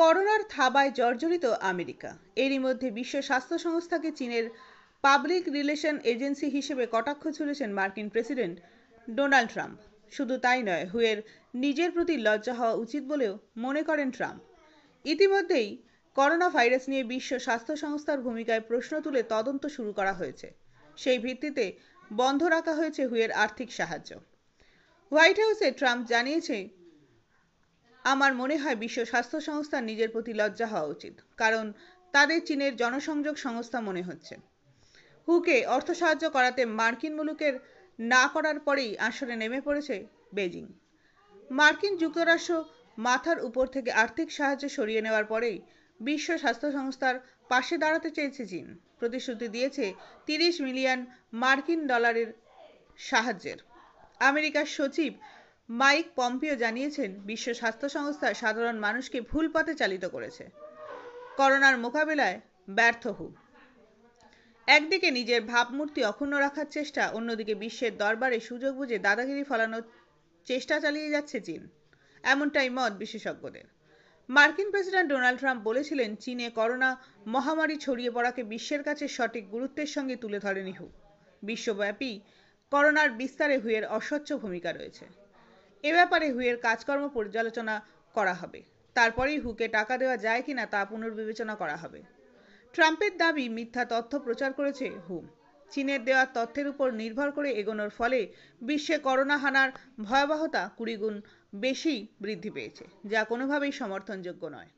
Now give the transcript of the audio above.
করোনার থাবায় জর্জরিত আমেরিকা এরই মধ্যে বিশ্ব স্বাস্থ্য সংস্থাকে চীনের পাবলিক রিলেশন এজেন্সি হিসেবে কটাক্ষ ছুড়েছেন মার্কিন প্রেসিডেন্ট ডোনাল্ড ট্রাম্প শুধু তাই নয় হুয়ের নিজের প্রতি লজ্জা হওয়া উচিত বলেও মনে করেন ট্রাম্প ইতিমধ্যেই করোনা ভাইরাস নিয়ে বিশ্ব স্বাস্থ্য সংস্থার ভূমিকায় প্রশ্ন তুলে তদন্ত শুরু করা হয়েছে সেই ভিত্তিতে বন্ধ রাখা হয়েছে হুয়ের আর্থিক সাহায্য হোয়াইট হাউসে ট্রাম্প জানিয়েছে আমার মনে হয় বিশ্ব স্বাস্থ্য সংস্থার নিজের প্রতি লজ্জা হওয়া উচিত কারণ তাদের চীনের জনসংযোগ সংস্থা মনে হচ্ছে হুকে অর্থ সাহায্য করাতে মার্কিন মুলুকের না করার পরেই আসরে নেমে পড়েছে বেজিং মার্কিন যুক্তরাষ্ট্র মাথার উপর থেকে আর্থিক সাহায্য সরিয়ে নেওয়ার পরেই বিশ্ব স্বাস্থ্য সংস্থার পাশে দাঁড়াতে চেয়েছে চীন প্রতিশ্রুতি দিয়েছে তিরিশ মিলিয়ন মার্কিন ডলারের সাহায্যের আমেরিকার সচিব মাইক পম্পিও জানিয়েছেন বিশ্ব স্বাস্থ্য সংস্থা সাধারণ মানুষকে ভুল পথে চালিত করেছে করোনার মোকাবেলায় ব্যর্থ হু একদিকে নিজের ভাবমূর্তি অক্ষুণ্ণ রাখার চেষ্টা অন্যদিকে বিশ্বের দরবারে সুযোগ বুঝে দাদাগিরি ফলানোর চেষ্টা চালিয়ে যাচ্ছে চীন এমনটাই মত বিশেষজ্ঞদের মার্কিন প্রেসিডেন্ট ডোনাল্ড ট্রাম্প বলেছিলেন চীনে করোনা মহামারী ছড়িয়ে পড়াকে বিশ্বের কাছে সঠিক গুরুত্বের সঙ্গে তুলে ধরেনি হু বিশ্বব্যাপী করোনার বিস্তারে হুয়ের অস্বচ্ছ ভূমিকা রয়েছে এ ব্যাপারে হুয়ের কাজকর্ম পর্যালোচনা করা হবে তারপরেই হুকে টাকা দেওয়া যায় কিনা তা পুনর্বিবেচনা করা হবে ট্রাম্পের দাবি মিথ্যা তথ্য প্রচার করেছে হু চীনের দেওয়া তথ্যের উপর নির্ভর করে এগোনোর ফলে বিশ্বে করোনা হানার ভয়াবহতা কুড়ি গুণ বেশি বৃদ্ধি পেয়েছে যা কোনোভাবেই সমর্থনযোগ্য নয়